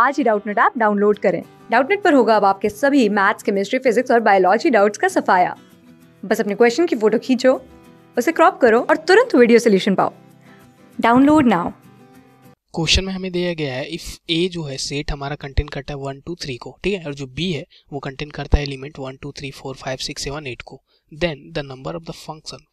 आज ही Doubtnut app download करें डाउटनेट पर होगा अब आपके सभी मैथ्स केमिस्ट्री फिजिक्स और बायोलॉजी डाउट्स का सफाया बस अपने क्वेश्चन की फोटो खींचो उसे क्रॉप करो और तुरंत वीडियो सोल्यूशन पाओ डाउनलोड नाउ क्वेश्चन में हमें दिया गया है इफ़ ए जो है सेट हमारा कंटेन करता है वन टू थ्री को ठीक है और जो बी है वो कंटेन करता है element one two three four five six seven eight को then the number of the function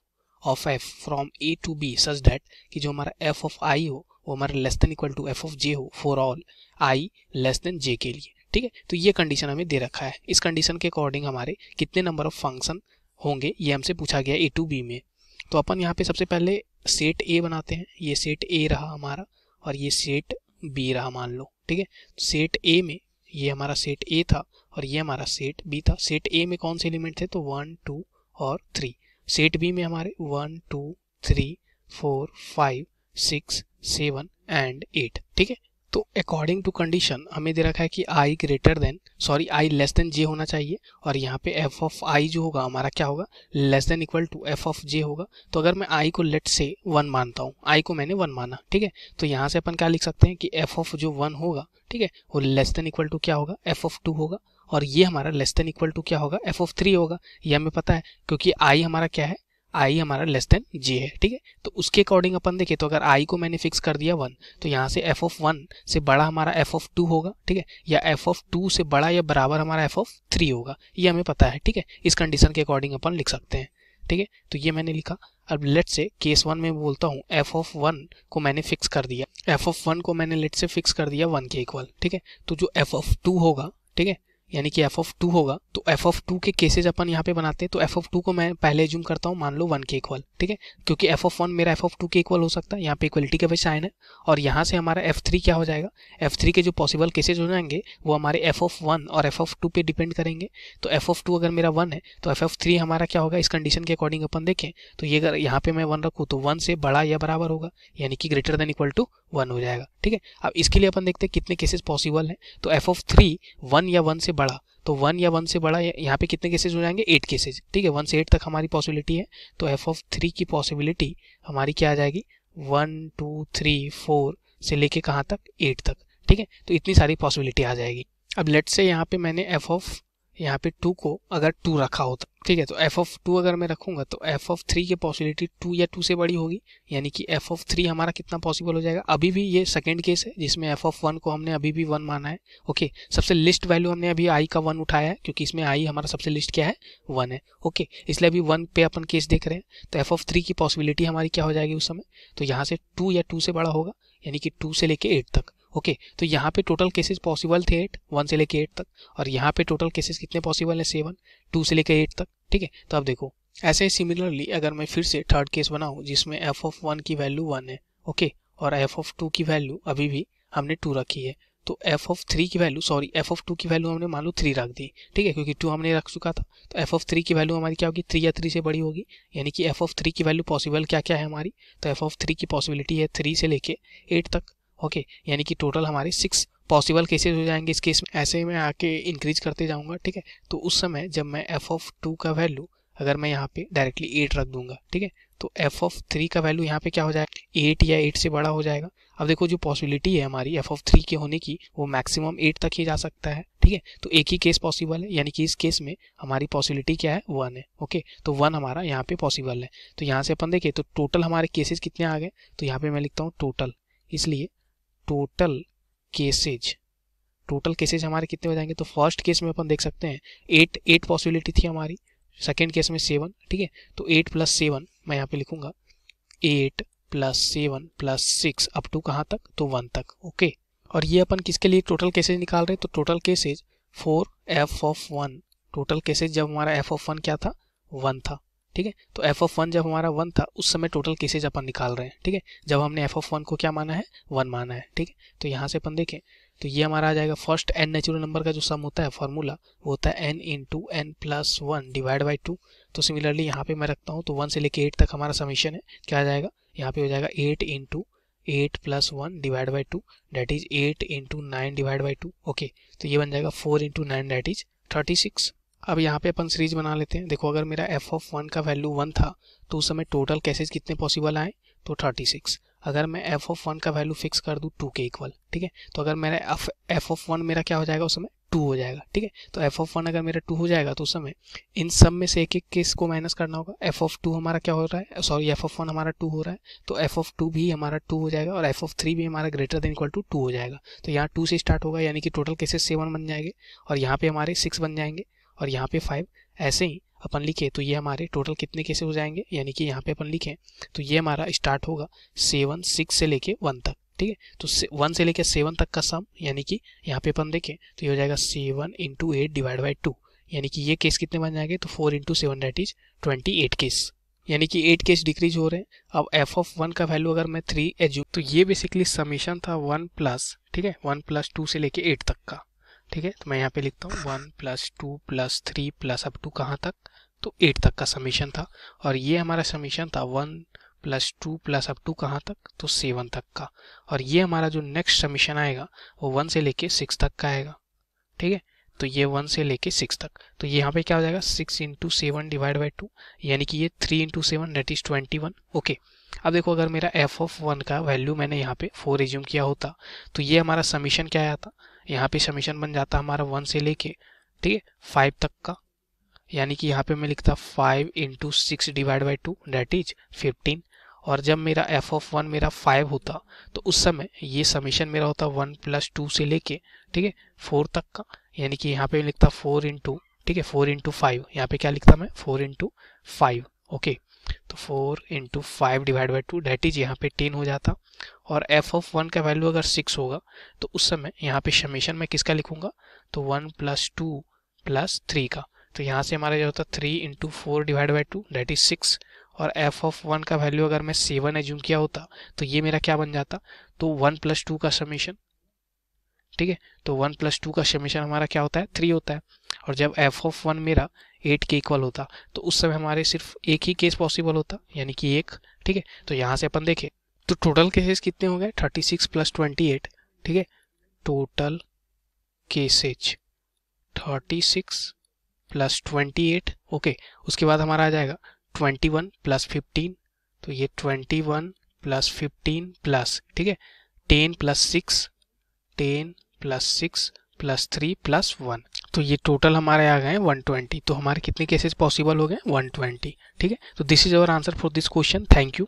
of f from A to B such that कि जो हमारा एफ ऑफ आई हो वो हमारा less than equal to f of j हो for all i less than j के लिए ठीक है तो ये कंडीशन हमें दे रखा है इस कंडीशन के अकॉर्डिंग हमारे कितने नंबर ऑफ फंक्शन होंगे ये हमसे पूछा गया ए टू बी में तो अपन यहाँ पे सबसे पहले सेट ए बनाते हैं ये सेट ए रहा हमारा और ये सेट बी रहा मान लो ठीक है सेट ए में ये हमारा सेट ए था और ये हमारा सेट बी था सेट ए में कौन से एलिमेंट थे तो वन टू और थ्री सेट बी में हमारे one two three four five six seven and eight ठीक है तो अकॉर्डिंग टू कंडीशन हमें दे रखा है कि i greater than sorry i less than j होना चाहिए और यहाँ पे एफ ऑफ आई जो होगा हमारा क्या होगा less than equal to f of j होगा तो अगर मैं आई को लेट से वन मानता हूँ आई को मैंने वन माना ठीक है तो यहाँ से अपन क्या लिख सकते हैं कि एफ ऑफ जो वन होगा ठीक है वो लेस देन इक्वल टू क्या होगा एफ ऑफ टू होगा और ये हमारा लेस देन इक्वल टू क्या होगा एफ ऑफ थ्री होगा ये हमें पता है क्योंकि आई हमारा क्या है आई हमारा लेस देन जे है ठीक है तो उसके अकॉर्डिंग अपन देखें तो अगर आई को मैंने फिक्स कर दिया वन तो यहाँ से एफ ऑफ वन से बड़ा हमारा एफ ऑफ टू होगा ठीक है या एफ ऑफ टू से बड़ा या बराबर हमारा एफ ऑफ थ्री होगा ये हमें पता है ठीक है इस कंडीशन के अकॉर्डिंग अपन लिख सकते हैं ठीक है तो ये मैंने लिखा अब लेट से केस वन में बोलता हूँ एफ ऑफ वन को मैंने फिक्स कर दिया एफ ऑफ वन को मैंने लेट से फिक्स कर दिया वन के इक्वल ठीक है तो जो एफ ऑफ टू होगा ठीक है यानी कि एफ ऑफ टू होगा तो एफ ऑफ टू के केसेज अपन यहाँ पे बनाते हैं तो एफ ऑफ टू को मैं पहले जूम करता हूँ मान लो वन के इक्वल ठीक है क्योंकि एफ ऑफ वन मेरा एफ ऑफ टू के इक्वल हो सकता है यहाँ पे इक्वलिटी का वैसे आइन है और यहाँ से हमारा एफ थ्री क्या हो जाएगा एफ थ्री के जो पॉसिबल केसेज हो जाएंगे वो हमारे एफ ऑफ वन और एफ ऑफ टू पे डिपेंड करेंगे तो एफ ऑफ टू अगर मेरा वन है तो एफ ऑफ थ्री हमारा क्या होगा इस कंडीशन के अकॉर्डिंग अपन देखें तो ये अगर यहाँ पे मैं वन रखूँ तो वन से बड़ा या बराबर होगा यानी कि greater than equal to one हो जाएगा ठीक है अब इसके लिए अपन देखते हैं कितने केसेस पॉसिबल हैं तो एफ ऑफ थ्री वन या वन से बड़ा तो वन या वन से बड़ा यहाँ पे कितने केसेस हो जाएंगे एट केसेस ठीक है वन से एट तक हमारी पॉसिबिलिटी है तो एफ ऑफ थ्री की पॉसिबिलिटी हमारी क्या आ जाएगी वन टू थ्री फोर से लेके कहाँ तक एट तक ठीक है तो इतनी सारी पॉसिबिलिटी आ जाएगी अब लेट से यहाँ पे मैंने एफ ऑफ यहाँ पे टू को अगर टू रखा होता तो, ठीक है तो एफ ऑफ टू अगर मैं रखूंगा तो एफ ऑफ थ्री की पॉसिबिलिटी टू या टू से बड़ी होगी यानी कि एफ ऑफ थ्री हमारा कितना पॉसिबल हो जाएगा अभी भी ये सेकेंड केस है जिसमें एफ ऑफ वन को हमने अभी भी वन माना है ओके सबसे लिस्ट वैल्यू हमने अभी आई का वन उठाया है क्योंकि इसमें आई हमारा सबसे लिस्ट क्या है वन है ओके इसलिए अभी वन पे अपन केस देख रहे हैं तो एफ ऑफ थ्री की पॉसिबिलिटी हमारी क्या हो जाएगी उस समय तो यहाँ से टू या टू से बड़ा होगा यानी कि टू से लेके एट तक ओके okay, तो यहाँ पे टोटल केसेस पॉसिबल थे एट वन से लेके एट तक और यहाँ पे टोटल केसेस कितने पॉसिबल है सेवन टू से लेके एट तक ठीक है तो अब देखो ऐसे ही सिमिलरली अगर मैं फिर से थर्ड केस बनाऊँ जिसमें एफ ऑफ वन की वैल्यू वन है ओके okay, और एफ ऑफ टू की वैल्यू अभी भी हमने टू रखी है तो एफ ऑफ थ्री की value sorry F of two की वैल्यू हमने मान लो थ्री रख दी ठीक है क्योंकि टू हमने रख चुका था तो एफ ऑफ थ्री की वैल्यू हमारी क्या होगी थ्री या थ्री से बड़ी होगी यानी कि एफ ऑफ थ्री की वैल्यू पॉसिबल क्या क्या है हमारी तो एफ ऑफ थ्री की पॉसिबिलिटी है थ्री से लेके एट तक ओके यानी कि टोटल हमारे सिक्स पॉसिबल केसेस हो जाएंगे इस केस में ऐसे ही मैं आके इंक्रीज करते जाऊंगा ठीक है तो उस समय जब मैं एफ ऑफ टू का वैल्यू अगर मैं यहाँ पे डायरेक्टली एट रख दूंगा ठीक है तो एफ ऑफ थ्री का वैल्यू यहाँ पे क्या हो जाएगा एट या एट से बड़ा हो जाएगा अब देखो जो पॉसिबिलिटी है हमारी एफ ऑफ थ्री के होने की वो मैक्सिमम एट तक ही जा सकता है ठीक है तो एक ही केस पॉसिबल है यानी कि इस केस में हमारी पॉसिबिलिटी क्या है वन है ओके तो वन हमारा यहाँ पे पॉसिबल है तो यहाँ से अपन देखें तो टोटल हमारे केसेस कितने आ गए तो यहाँ पे मैं लिखता हूँ टोटल इसलिए टोटल केसेज टोटल केसेज हमारे कितने हो जाएंगे तो फर्स्ट केस में अपन देख सकते हैं एट एट पॉसिबिलिटी थी हमारी सेकेंड केस में सेवन ठीक है तो एट प्लस सेवन मैं यहाँ पे लिखूंगा eight plus seven plus six up to कहाँ तक तो वन तक ओके और ये अपन किसके लिए टोटल केसेज निकाल रहे हैं तो total cases four F of one total cases जब हमारा एफ ऑफ वन क्या था वन था ठीक है तो एफ ऑफ वन जब हमारा वन था उस समय टोटल केसेज अपन निकाल रहे हैं ठीक है जब हमने एफ ऑफ वन को क्या माना है वन माना है ठीक है तो यहाँ से अपन देखें तो ये हमारा आ जाएगा फर्स्ट एन नेचुरल नंबर का जो सम होता है फॉर्मूला वो होता है n into n plus one divide by two तो सिमिलरली यहाँ पे मैं रखता हूँ तो वन से लेके एट तक हमारा समीशन है क्या आ जाएगा यहाँ पे हो जाएगा eight into eight plus one divide by two that is eight into nine divide by two okay तो ये बन जाएगा four into nine that is thirty six अब यहाँ पे अपन सीरीज बना लेते हैं देखो अगर मेरा एफ ऑफ वन का वैल्यू वन था तो उस समय टोटल कैसेज कितने पॉसिबल आए तो थर्टी सिक्स अगर मैं एफ ऑफ वन का वैल्यू फिक्स कर दूँ टू के इक्वल ठीक है तो अगर मेरा एफ ऑफ वन मेरा क्या हो जाएगा उस समय टू हो जाएगा ठीक है तो एफ ऑफ वन अगर मेरा टू हो जाएगा तो उस समय इन सब में से एक एक केस को माइनस करना होगा एफ ऑफ टू हमारा क्या हो रहा है सॉरी एफ ऑफ वन हमारा टू हो रहा है तो एफ ऑफ टू भी हमारा टू हो जाएगा और एफ ऑफ थ्री भी हमारा greater than equal to two हो जाएगा तो यहाँ टू से स्टार्ट होगा यानी कि टोटल केसेस सेवन बन जाएंगे और यहाँ पे हमारे सिक्स बन जाएंगे और यहाँ पे फाइव ऐसे ही अपन लिखे तो ये हमारे टोटल कितने केसेस हो जाएंगे यानी कि यहाँ पे अपन लिखे तो ये हमारा स्टार्ट होगा सेवन सिक्स से लेके वन तक ठीक है तो वन से लेके सेवन तक का सम यानी कि यहाँ पे अपन देखें तो ये हो जाएगा seven into eight divide by two यानी कि ये केस कितने बन जाएंगे तो four into seven that is twenty eight case यानी कि एट केस डिक्रीज हो रहे हैं अब एफ ऑफ वन का वैल्यू अगर मैं थ्री एजू तो ये बेसिकली समीशन था वन प्लस ठीक है वन प्लस टू से लेके एट तक का ठीक है तो मैं यहाँ पे लिखता हूँ one plus two plus three plus up to कहाँ तक तो एट तक का समीशन था और ये हमारा समीशन था one plus two plus up to कहाँ तक तो सेवन तक का और ये हमारा जो नेक्स्ट समीशन आएगा वो वन से लेके सिक्स तक का आएगा ठीक है तो ये वन से लेके सिक्स तक तो यहाँ पे क्या हो जाएगा six into seven divide by two यानी कि ये three into seven that is twenty one okay अब देखो अगर मेरा एफ ऑफ वन का वैल्यू मैंने यहाँ पे फोर रिज्यूम किया होता तो ये हमारा समीशन क्या आया था यहाँ पे समीशन बन जाता है हमारा वन से लेके ठीक है फाइव तक का यानी कि यहाँ पे मैं लिखता five into six divide by two that is fifteen और जब मेरा एफ ऑफ वन मेरा फाइव होता तो उस समय ये समीशन मेरा होता वन प्लस टू से लेके ठीक है फोर तक का यानी कि यहाँ पे मैं लिखता फोर इंटू ठीक है फोर इंटू फाइव यहाँ पे क्या लिखता मैं फोर इंटू फाइव ओके तो four into five divide by two that is यहाँ पे टेन हो जाता और एफ ऑफ वन का वैल्यू अगर सिक्स होगा तो उस समय यहाँ पे समेशन में किसका लिखूंगा तो one plus two plus three का तो यहाँ से हमारा जो होता है three into four divide by two that is six और एफ ऑफ वन का वैल्यू अगर मैं सेवन एज्यूम किया होता तो ये मेरा क्या बन जाता तो वन प्लस टू का समेशन ठीक है तो वन प्लस टू का समेशन हमारा क्या होता है थ्री होता है और जब एफ ऑफ वन मेरा एट के इक्वल होता तो उस समय हमारे सिर्फ एक ही केस पॉसिबल होता यानी कि एक ठीक है तो यहाँ से अपन देखें तो टोटल केसेस कितने हो गए thirty six plus twenty eight ठीक है total cases thirty six plus twenty eight okay उसके बाद हमारा आ जाएगा ट्वेंटी वन प्लस फिफ्टीन तो ये twenty one plus fifteen plus ठीक है ten plus six ten plus six plus three plus one तो ये टोटल हमारे आ गए वन ट्वेंटी तो हमारे कितने केसेस पॉसिबल हो गए वन ट्वेंटी ठीक है तो this is our answer for this question thank you